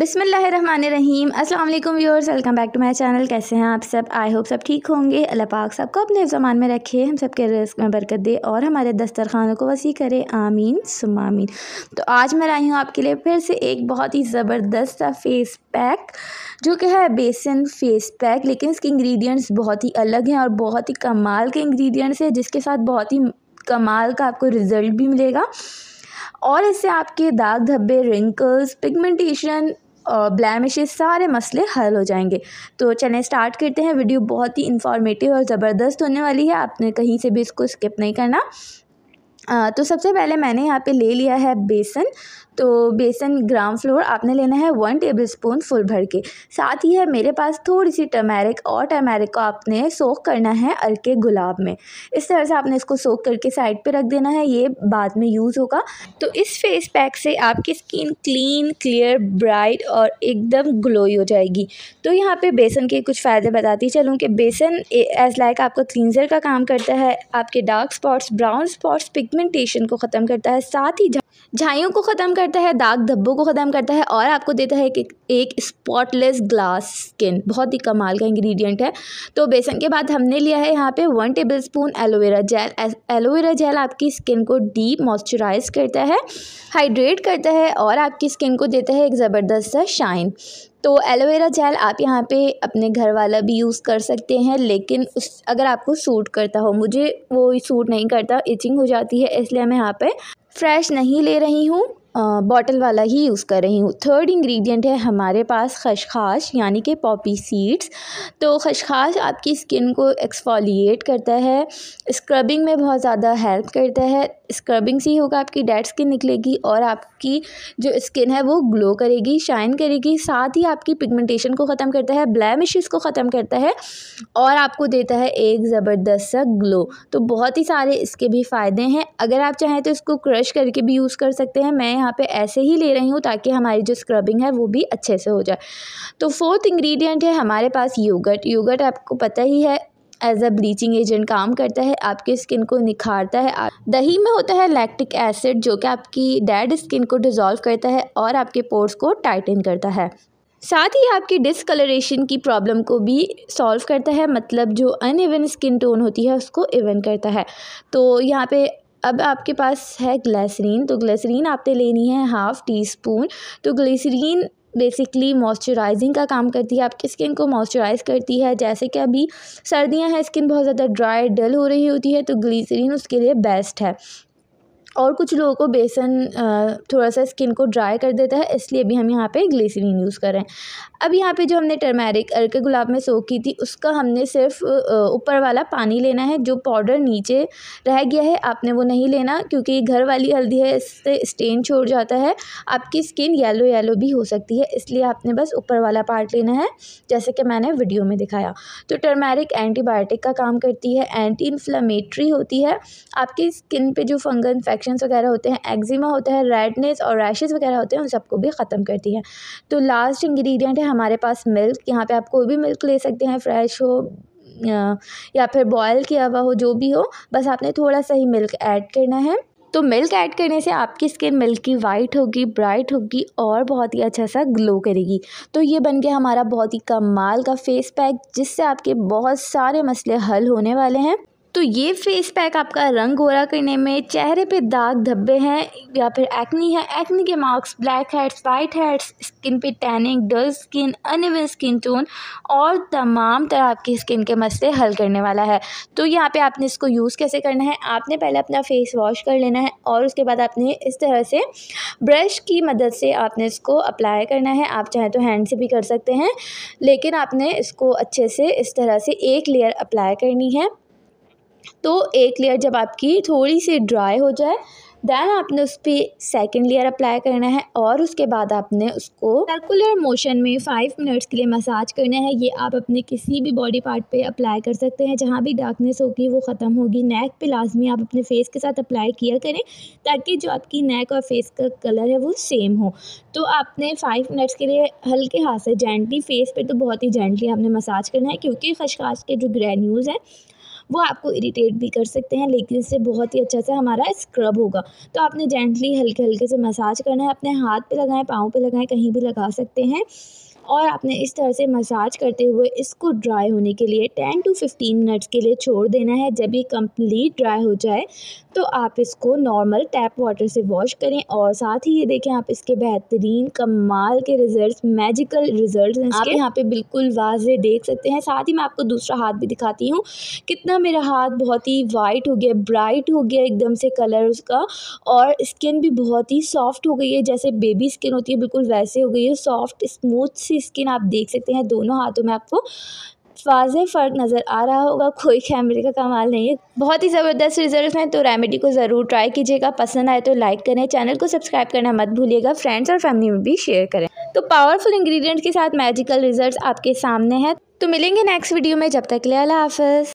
बिसमीम अस्सलाम वालेकुम viewers welcome back to my channel कैसे हैं आप सब आई होप सब ठीक होंगे अल्लाह पाक सबको अपने जमान में रखे हम सब के रिस्क में बरकत दे और हमारे दस्तरखानों को वसी करे आमीन सुमामीन तो आज मैं आई हूँ आपके लिए फिर से एक बहुत ही ज़बरदस्त सा फेस पैक जो कि है बेसन फेस पैक लेकिन इसके इंग्रीडियंट्स बहुत ही अलग हैं और बहुत ही कमाल के इंग्रीडियंट्स हैं जिसके साथ बहुत ही कमाल का आपको रिज़ल्ट भी मिलेगा और इससे आपके दाग धब्बे रिंकल्स पिगमेंटेशन ब्लैमिश सारे मसले हल हो जाएंगे तो चलें स्टार्ट करते हैं वीडियो बहुत ही इंफॉर्मेटिव और ज़बरदस्त होने वाली है आपने कहीं से भी इसको स्किप नहीं करना तो सबसे पहले मैंने यहाँ पे ले लिया है बेसन तो बेसन ग्राम फ्लोर आपने लेना है वन टेबल स्पून फुल भर के साथ ही है मेरे पास थोड़ी सी टर्मेरिक और टर्मेरिक को आपने सोख करना है अरके गुलाब में इस तरह से आपने इसको सोख करके साइड पे रख देना है ये बाद में यूज़ होगा तो इस फेस पैक से आपकी स्किन क्लीन क्लियर ब्राइट और एकदम ग्लोई हो जाएगी तो यहाँ पर बेसन के कुछ फ़ायदे बताती चलूँ कि बेसन एज लाइक आपको क्लिनजर का काम करता है आपके dark spots brown spots pigmentation को ख़त्म करता है साथ ही झाइयों को ख़त्म कर करता है दाग धब्बों को ख़त्म करता है और आपको देता है एक, एक स्पॉटलेस ग्लास स्किन बहुत ही कमाल का इंग्रेडिएंट है तो बेसन के बाद हमने लिया है यहाँ पे one tablespoon aloe vera gel aloe vera gel आपकी स्किन को डीप मॉइस्चराइज करता है हाइड्रेट करता है और आपकी स्किन को देता है एक ज़बरदस्त सा शाइन तो एलोवेरा जेल आप यहाँ पे अपने घर वाला भी यूज़ कर सकते हैं लेकिन उस अगर आपको सूट करता हो मुझे वो सूट नहीं करता इचिंग हो जाती है इसलिए मैं यहाँ पे फ्रेश नहीं ले रही हूँ बॉटल वाला ही यूज़ कर रही हूँ थर्ड इंग्रेडिएंट है हमारे पास खशखाश यानी कि पॉपी सीड्स तो खशखाश आपकी स्किन को एक्सफोलिएट करता है स्क्रबिंग में बहुत ज़्यादा हेल्प करता है स्क्रबिंग से ही होगा आपकी डेड स्किन निकलेगी और आपकी जो स्किन है वो ग्लो करेगी शाइन करेगी साथ ही आपकी पिगमेंटेशन को ख़त्म करता है ब्लैमिश को ख़त्म करता है और आपको देता है एक ज़बरदस्त सा ग्लो तो बहुत ही सारे इसके भी फ़ायदे हैं अगर आप चाहें तो इसको क्रश करके भी यूज़ कर सकते हैं मैं यहाँ पे ऐसे ही ले रही हूँ ताकि हमारी जो स्क्रबिंग है वो भी अच्छे से हो जाए तो फोर्थ इंग्रेडिएंट है हमारे पास योगर्ट योगर्ट आपको पता ही है एज अ ब्लीचिंग एजेंट काम करता है आपकी स्किन को निखारता है दही में होता है लैक्टिक एसिड जो कि आपकी डेड स्किन को डिज़ोल्व करता है और आपके पोर्स को टाइटन करता है साथ ही आपकी डिसकलरेशन की प्रॉब्लम को भी सॉल्व करता है मतलब जो अनइवन स्किन टोन होती है उसको इवन करता है तो यहाँ पे अब आपके पास है ग्लैसरीन तो ग्लैसरीन आपने लेनी है हाफ़ टी स्पून तो ग्लिसरीन बेसिकली मॉइस्चराइजिंग का काम करती है आपकी स्किन को मॉइस्चराइज करती है जैसे कि अभी सर्दियां हैं स्किन बहुत ज़्यादा ड्राई डल हो रही होती है तो ग्लीसरीन उसके लिए बेस्ट है और कुछ लोगों को बेसन थोड़ा सा स्किन को ड्राई कर देता है इसलिए भी हम यहाँ पे ग्लिसरीन यूज़ कर रहे हैं अब यहाँ पे जो हमने टर्मेरिक अर्क गुलाब में सोख की थी उसका हमने सिर्फ ऊपर वाला पानी लेना है जो पाउडर नीचे रह गया है आपने वो नहीं लेना क्योंकि घर वाली हल्दी है इससे स्टेन छोड़ जाता है आपकी स्किन येलो येलो भी हो सकती है इसलिए आपने बस ऊपर वाला पार्ट लेना है जैसे कि मैंने वीडियो में दिखाया तो टर्मेरिक एंटीबायोटिक का काम करती है एंटी इन्फ्लामेटरी होती है आपकी स्किन पर जो फंगल इन्फेक्शन इन्फेक्शन वगैरह होते हैं एक्जिमा होता है रेडनेस और रैशेज़ वगैरह होते हैं उन सबको भी ख़त्म करती है तो लास्ट इंग्रेडिएंट है हमारे पास मिल्क यहाँ पे आप कोई भी मिल्क ले सकते हैं फ्रेश हो या फिर बॉयल किया हुआ हो जो भी हो बस आपने थोड़ा सा ही मिल्क ऐड करना है तो मिल्क ऐड करने से आपकी स्किन मिल्क की वाइट होगी ब्राइट होगी और बहुत ही अच्छा सा ग्लो करेगी तो ये बन गया हमारा बहुत ही कमाल का फेस पैक जिससे आपके बहुत सारे मसले हल होने वाले हैं तो ये फेस पैक आपका रंग गोरा करने में चेहरे पे दाग धब्बे हैं या फिर एक्नी है एक्नी के marks blackheads whiteheads skin पे tanning dull skin uneven skin tone और तमाम तरह आपकी स्किन के मसले हल करने वाला है तो यहाँ पे आपने इसको यूज़ कैसे करना है आपने पहले अपना फेस वॉश कर लेना है और उसके बाद आपने इस तरह से ब्रश की मदद से आपने इसको अप्लाई करना है आप चाहें तो हैंड से भी कर सकते हैं लेकिन आपने इसको अच्छे से इस तरह से एक लेयर अप्लाई करनी है तो एक लेयर जब आपकी थोड़ी सी ड्राई हो जाए दैन आपने उस पर सेकेंड लेयर अप्लाई करना है और उसके बाद आपने उसको सर्कुलर मोशन में फाइव मिनट्स के लिए मसाज करना है ये आप अपने किसी भी बॉडी पार्ट पे अप्लाई कर सकते हैं जहाँ भी डार्कनेस होगी वो ख़त्म होगी नेक पे लाजमी आप अपने फेस के साथ अप्लाई किया करें ताकि जो आपकी नेक और फेस का कलर है वो सेम हो तो आपने फाइव मिनट्स के लिए हल्के हाथ से जेंटली फेस पर तो बहुत ही जेंटली आपने मसाज करना है क्योंकि खशखाश के जो ग्रेन्यूज़ हैं वो आपको इरीटेट भी कर सकते हैं लेकिन इससे बहुत ही अच्छा सा हमारा स्क्रब होगा तो आपने जेंटली हल्के हल्के से मसाज करना है अपने हाथ पर लगाएं पाँव पर लगाएं कहीं भी लगा सकते हैं और आपने इस तरह से मसाज करते हुए इसको ड्राई होने के लिए टेन टू फिफ्टीन मिनट्स के लिए छोड़ देना है जब ये कम्प्लीट ड्राई हो जाए तो आप इसको नॉर्मल टैप वाटर से वॉश करें और साथ ही ये देखें आप इसके बेहतरीन कमाल के रिजल्ट मैजिकल रिजल्ट आप यहाँ पे बिल्कुल वाजे देख सकते हैं साथ ही मैं आपको दूसरा हाथ भी दिखाती हूँ कितना मेरा हाथ बहुत ही वाइट हो गया ब्राइट हो गया एकदम से कलर उसका और स्किन भी बहुत ही सॉफ्ट हो गई है जैसे बेबी स्किन होती है बिल्कुल वैसे हो गई है सॉफ्ट स्मूथ सी स्किन आप देख सकते हैं दोनों हाथों में आपको वाज फ़र्क नज़र आ रहा होगा कोई कैमरे का कमाल नहीं है बहुत ही ज़बरदस्त रिजल्ट हैं तो रेमेडी को ज़रूर ट्राई कीजिएगा पसंद आए तो लाइक करें चैनल को सब्सक्राइब करना मत भूलिएगा फ्रेंड्स और फैमिली में भी शेयर करें तो पावरफुल इंग्रेडिएंट के साथ मैजिकल रिजल्ट आपके सामने हैं तो मिलेंगे नेक्स्ट वीडियो में जब तक ले अला हाफ